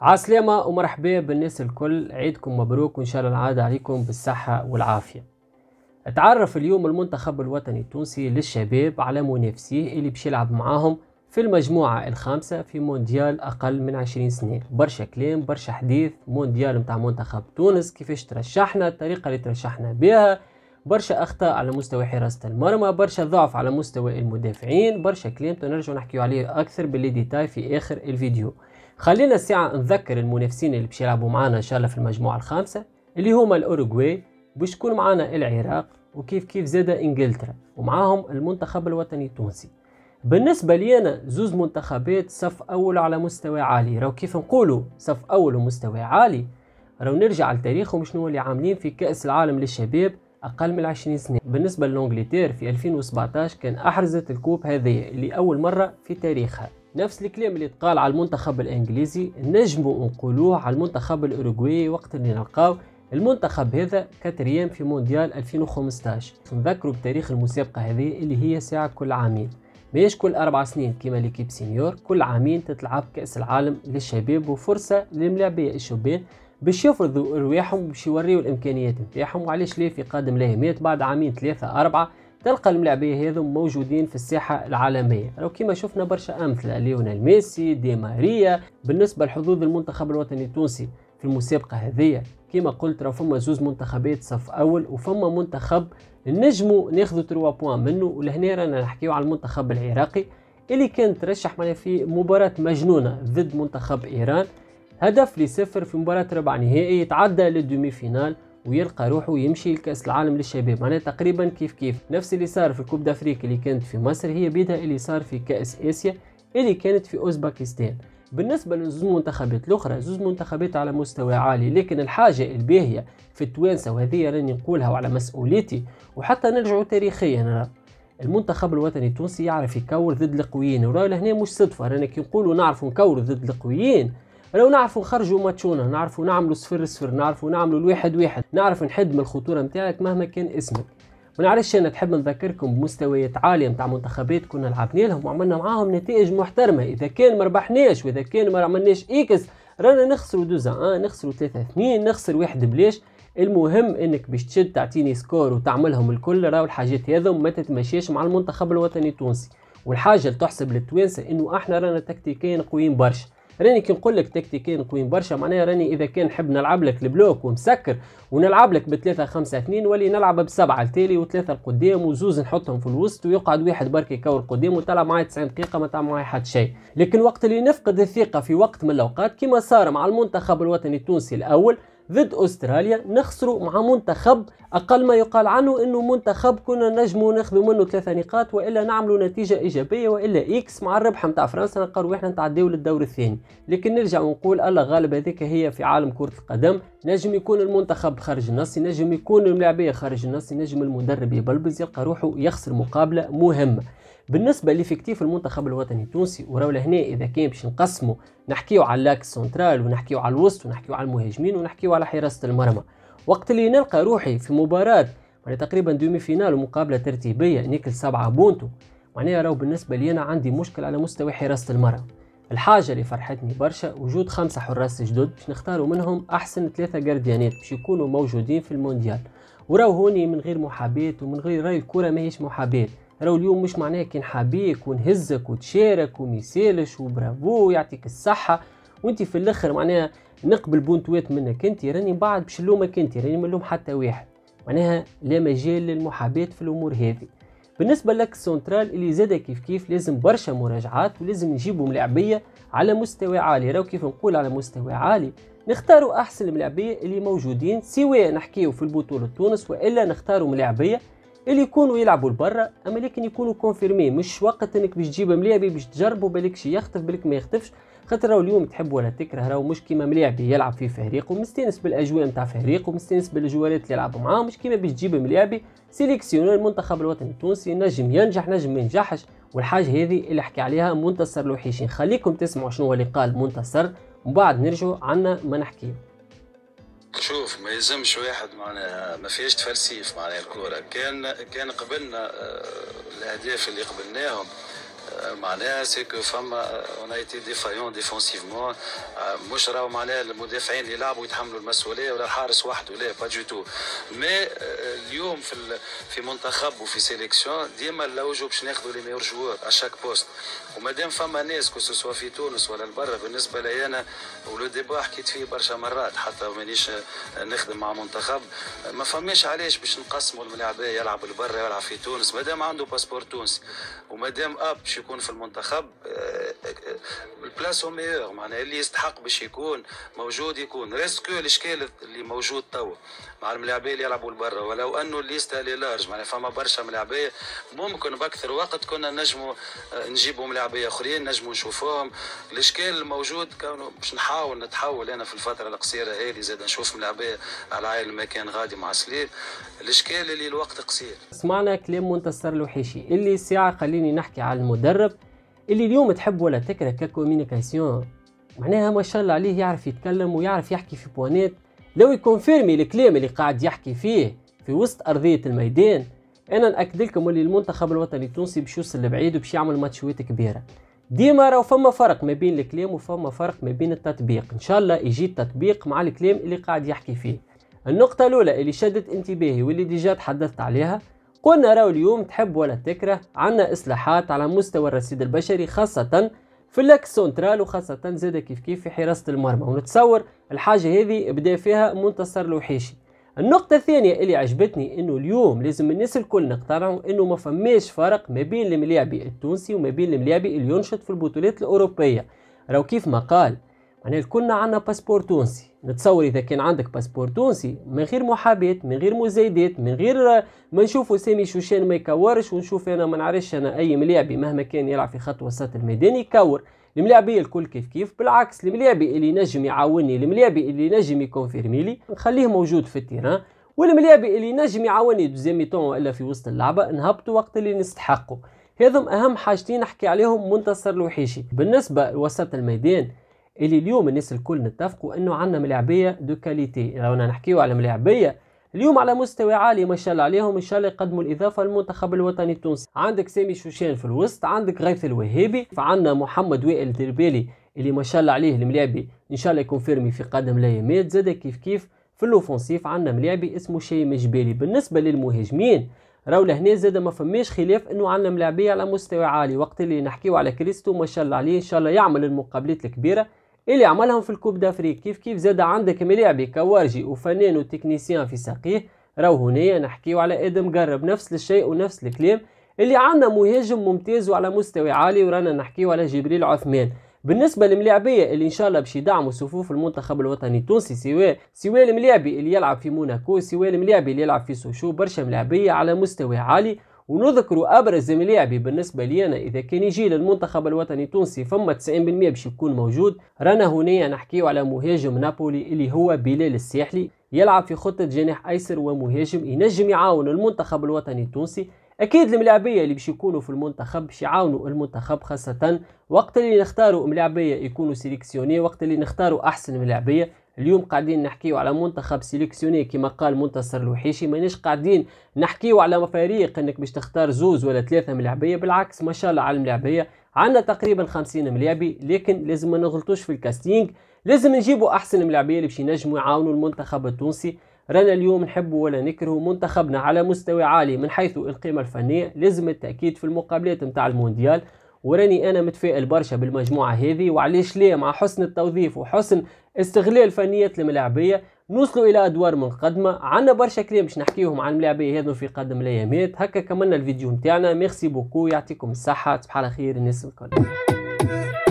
عسلامة ومرحبا بالناس الكل عيدكم مبروك وإن شاء الله العادة عليكم بالصحة والعافية تعرف اليوم المنتخب الوطني التونسي للشباب على منافسيه اللي باش يلعب معاهم في المجموعة الخامسة في مونديال أقل من عشرين سنة برشا كلام برشا حديث مونديال متاع منتخب تونس كيفاش ترشحنا الطريقة اللي ترشحنا بها برشا اخطاء على مستوى حراسه المرمى برشا ضعف على مستوى المدافعين برشا كلام تنرجو نحكيو عليه اكثر بالديتاي في اخر الفيديو خلينا ساعة نذكر المنافسين اللي باش يلعبوا معانا إن شاء الله في المجموعة الخامسة اللي هما الأوروغواي باش يكون معانا العراق وكيف كيف زاد إنجلترا ومعاهم المنتخب الوطني التونسي بالنسبة لي أنا زوز منتخبات صف أول على مستوى عالي راو كيف نقولوا صف أول ومستوى عالي راو نرجع لتاريخهم شنو اللي عاملين في كأس العالم للشباب أقل من 20 سنة بالنسبة لإنجلترا في 2017 كان أحرزت الكوب هذه اللي أول مرة في تاريخها نفس الكلام اللي تقال على المنتخب الانجليزي نجمو نقولوه على المنتخب الاوروغواي وقت اللي نلقاو المنتخب هذا كاتريام في مونديال 2015 نذكروا بتاريخ المسابقة هذه اللي هي ساعة كل عامين ماهيش كل أربع سنين كيما ليكيب سينيور كل عامين تتلعب كأس العالم للشباب وفرصة للملاعبية الشباب باش يفرضوا أرواحهم باش يوريو الإمكانيات نتاعهم وعلاش ليه في قادم لهمات بعد عامين ثلاثة أربعة تلقى الملاعبيه هذم موجودين في الساحة العالمية لو كما شفنا برشا أمثلة ليونيل ميسي دي ماريا بالنسبة لحظوظ المنتخب الوطني التونسي في المسابقة هذية كما قلت راه فما زوز منتخبات صف أول وفما منتخب نجمو ناخذ 3 بوان منه ولهنا رانا نحكيو على المنتخب العراقي اللي كان ترشح معنا في مباراة مجنونة ضد منتخب إيران هدف لصفر في مباراة ربع نهائي تعدى للدومي فينال ويلقى روحه يمشي لكاس العالم للشباب معناها تقريبا كيف كيف نفس اللي صار في الكوب دافريك اللي كانت في مصر هي بيدها اللي صار في كاس اسيا اللي كانت في اوزباكستان بالنسبة لزوز منتخبات الأخرى زوز منتخبات على مستوى عالي لكن الحاجة الباهية في التوانسة وهذه راني نقولها وعلى مسؤوليتي وحتى نرجعوا تاريخيا أنا. المنتخب الوطني التونسي يعرف يكور ضد القويين وراه لهنا مش صدفة رانا كي نقولوا نعرفوا نكوروا ضد القويين لو نعرفوا نخرجوا ماتشونا نعرفوا نعملوا صفر صفر نعرفوا نعملوا الواحد واحد نعرف نحد من الخطوره نتاعك مهما كان اسمك ما نعرفش انا تحب نذكركم بمستويات عاليه نتاع منتخبات كنا لعبنا لهم وعملنا معاهم نتائج محترمه اذا كان ما ربحناش واذا كان ما عملناش اكس رانا نخسروا دوزا اه نخسروا ثلاثه اثنين نخسر واحد بلاش المهم انك باش تشد تعطيني سكور وتعملهم الكل راهو الحاجات هذو ما تتمشيش مع المنتخب الوطني التونسي والحاجه اللي تحسب للتوانسه انه احنا رانا تكتيكيا قويين برشا راني كي نقول لك تكتيكين قويين برشا معناها راني اذا كان نحب نلعب لك البلوك ومسكر ونلعب لك بثلاثة خمسة اثنين ولي نلعب بسبعة التالي وثلاثة القدام وزوز نحطهم في الوسط ويقعد واحد برك يكور القدام وتلعب معايا 90 دقيقة ما تعمل معايا حد شيء لكن وقت اللي نفقد الثقة في وقت من الاوقات كما صار مع المنتخب الوطني التونسي الاول ضد استراليا نخسروا مع منتخب اقل ما يقال عنه انه منتخب كنا نجم ناخذوا منه ثلاثه نقاط والا نعملوا نتيجه ايجابيه والا اكس مع الربح نتاع فرنسا نقروا احنا نتعداو للدور الثاني لكن نرجع ونقول الله غالب هذيك هي في عالم كره القدم نجم يكون المنتخب خارج النص نجم يكون الملاعبيه خارج النص نجم المدرب يبلبز يلقى روحه يخسر مقابله مهمه بالنسبه لفكتيف المنتخب الوطني التونسي وراو هنا اذا كان باش نقسمه نحكيو على اللاكس سنترال ونحكيو على الوسط ونحكيو على المهاجمين ونحكيو على حراسه المرمى وقت اللي نلقى روحي في مباراه تقريبا دومي فينال ومقابله ترتيبيه ناكل سبعه بونتو معناها راهو بالنسبه لي انا عندي مشكل على مستوى حراسه المرمى الحاجه اللي فرحتني برشا وجود خمسه حراس جدد باش نختاروا منهم احسن ثلاثه جارديانات باش يكونوا موجودين في المونديال وراو هوني من غير محاباه ومن غير راي الكره ماهيش محابيت راهو اليوم مش معناه كان حابيك ونهزك وتشارك وميسالش وبرافو يعطيك الصحه وانت في الاخر معناها نقبل بونتوات منك انت راني بعد باش نلومك انت راني ما نلوم حتى واحد معناها لا مجال للمحاباه في الامور هذه بالنسبه لك سونترال اللي زاد كيف كيف لازم برشا مراجعات ولازم نجيبوا ملاعبيه على مستوى عالي راهو كيف نقول على مستوى عالي نختاروا احسن الملاعبيه اللي موجودين سواء نحكيو في البطوله تونس والا نختاروا ملاعبيه اللي يكونوا يلعبوا لبرا اما لكن يكونوا كونفيرمي مش وقت انك باش تجيب ملاعبي باش تجربوا بالك شي يخطف بالك ما يخطفش خاطر راهو اليوم تحب ولا تكره راهو مش كيما ملاعبي يلعب في فريق مستانس بالاجواء نتاع فريق مستانس بالجوالات اللي يلعبوا معاه مش كيما باش تجيب ملاعبي سيليكسيون المنتخب الوطني التونسي نجم ينجح نجم ما ينجحش والحاجه هذه اللي حكى عليها منتصر لوحيشين خليكم تسمعوا شنو اللي قال منتصر ومن بعد نرجعوا عنا ما نحكيه شوف ما يلزمش واحد معناها ما فيهاش تفلسيف معناها الكوره كان كان قبلنا آه، الاهداف اللي قبلناهم معناها سيكو فما اون ايتي ديفايون ديفونسيفمون مش راهو معناها المدافعين اللي لعبوا يتحملوا المسؤوليه ولا الحارس وحده لا با دي تو مي اليوم في في منتخب وفي سيليكسيون ديما نلوجوا باش ناخذوا لي ميور جوار اشاك بوست ومادام فما ناس كو سوا في تونس ولا البرا بالنسبه لي انا ولو ديبا حكيت فيه برشا مرات حتى مانيش نخدم مع منتخب ما فماش علاش باش نقسموا الملاعبيه يلعب البرا يلعب في تونس مادام عنده باسبور تونسي ومادام اب يكون في المنتخب آه، بلاصه ميور معناها اللي يستحق باش يكون موجود يكون ريسكو الاشكال اللي موجود توا مع الملاعبيه اللي يلعبوا لبرا ولو انه الليستا اللي لارج معناها فما برشا ملاعبيه ممكن باكثر وقت كنا نجموا آه، نجيبوا ملاعبيه اخرين نجموا نشوفوهم الاشكال الموجود كانوا باش نحاول نتحول انا في الفتره القصيره هذه زاد نشوف ملاعبيه على عائل المكان غادي مع سليب الاشكال اللي الوقت قصير سمعنا كلام منتصر الوحيشي اللي ساعه خليني نحكي على المدرب اللي اليوم تحب ولا تكره ككومينيكاسيون معناها ما شاء الله عليه يعرف يتكلم ويعرف يحكي في بوانات لو يكونفيرمي الكلام اللي قاعد يحكي فيه في وسط ارضيه الميدان انا ناكد لكم اللي المنتخب الوطني التونسي باش يوصل لبعيد وباش يعمل ماتشويت كبيره ديما راهو فما فرق ما بين الكلام وفما فرق ما بين التطبيق ان شاء الله يجي التطبيق مع الكلام اللي قاعد يحكي فيه النقطه الاولى اللي شدت انتباهي واللي ديجا تحدثت عليها قلنا راو اليوم تحب ولا تكره عندنا إصلاحات على مستوى الرصيد البشري خاصة في اللاك سونترال وخاصة زادة كيف كيف في حراسة المرمى ونتصور الحاجة هذه بدا فيها منتصر لوحيشي النقطة الثانية اللي عجبتني انه اليوم لازم الناس الكل نقتنعوا انه ما فماش فرق ما بين الملاعبي التونسي وما بين الملاعبي اللي ينشط في البطولات الأوروبية راو كيف ما قال يعني الكلنا عندنا باسبور تونسي نتصور اذا كان عندك باسبور تونسي من غير محابات من غير مزايدات من غير ما نشوفوا سامي شوشان ما يكورش ونشوف انا ما نعرفش انا اي ملاعبي مهما كان يلعب في خط وسط الميدان يكور الملاعبي الكل كيف كيف بالعكس الملاعبي اللي نجم يعاوني الملاعبي اللي نجم يكونفيرمي لي نخليه موجود في التيران والملاعبي اللي نجم يعاوني دوزيام ميتون والا في وسط اللعبه نهبطوا وقت اللي نستحقه هذم اهم حاجتين نحكي عليهم منتصر الوحيشي بالنسبه لوسط الميدان اللي اليوم الناس الكل نتفقوا انه عندنا ملاعبيه دو كاليتي يعني لو نحكيو على ملاعبيه اليوم على مستوى عالي ما شاء الله عليهم ان شاء الله يقدموا الاضافه للمنتخب الوطني التونسي عندك سامي شوشان في الوسط عندك غيث الوهابي فعندنا محمد وائل دربالي اللي ما شاء الله عليه الملاعبي ان شاء الله يكون فيرمي في قدم الايامات زاد كيف كيف في الاوفنسيف عندنا ملاعبي اسمه شي جبالي بالنسبه للمهاجمين راهو لهنا زاد ما فماش خلاف انه عندنا ملاعبيه على مستوى عالي وقت اللي نحكيو على كريستو ما شاء الله عليه ان شاء الله يعمل المقابلات الكبيره اللي عملهم في الكوب دافريك كيف كيف زاد عندك ملاعبي كوارجي وفنان وتكنيسيان في ساقيه راهو هنايا نحكيو على ادم قرب نفس الشيء ونفس الكلام اللي عندنا مهاجم ممتاز وعلى مستوى عالي ورانا نحكيو على جبريل عثمان بالنسبة للملاعبية اللي إن شاء الله باش يدعموا صفوف المنتخب الوطني التونسي سواء سواء الملاعبي اللي يلعب في موناكو سواء الملاعبي اللي يلعب في سوشو برشا ملاعبية على مستوى عالي ونذكر ابرز ملاعبي بالنسبه لينا اذا كان يجي للمنتخب الوطني التونسي فما 90% باش يكون موجود رانا هنا نحكيو على مهاجم نابولي اللي هو بلال الساحلي يلعب في خطه جناح ايسر ومهاجم ينجم يعاون المنتخب الوطني التونسي اكيد الملاعبيه اللي باش يكونوا في المنتخب باش يعاونوا المنتخب خاصه وقت اللي نختاروا ملاعبيه يكونوا سيليكسيوني وقت اللي نختاروا احسن ملاعبيه اليوم قاعدين نحكيو على منتخب سيليكسيوني كما قال منتصر الوحيشي مانيش قاعدين نحكيو على فريق انك باش تختار زوز ولا ثلاثه ملاعبيه بالعكس ما شاء الله على الملاعبيه عندنا تقريبا 50 ملاعبي لكن لازم ما نغلطوش في الكاستينج لازم نجيبوا احسن ملاعبيه اللي باش ينجموا يعاونوا المنتخب التونسي رانا اليوم نحبه ولا نكره منتخبنا على مستوى عالي من حيث القيمة الفنية لازم التأكيد في المقابلات متاع المونديال وراني انا متفائل برشا بالمجموعه هذه وعلاش ليه مع حسن التوظيف وحسن استغلال فنيات الملاعبيه نوصلوا الى ادوار منقدمه عندنا برشا كلام باش نحكيهم عن الملاعبيه هذو في قدم الايامات هكا كملنا الفيديو نتاعنا ميرسي بوكو يعطيكم الصحه تصبح على خير الناس الكل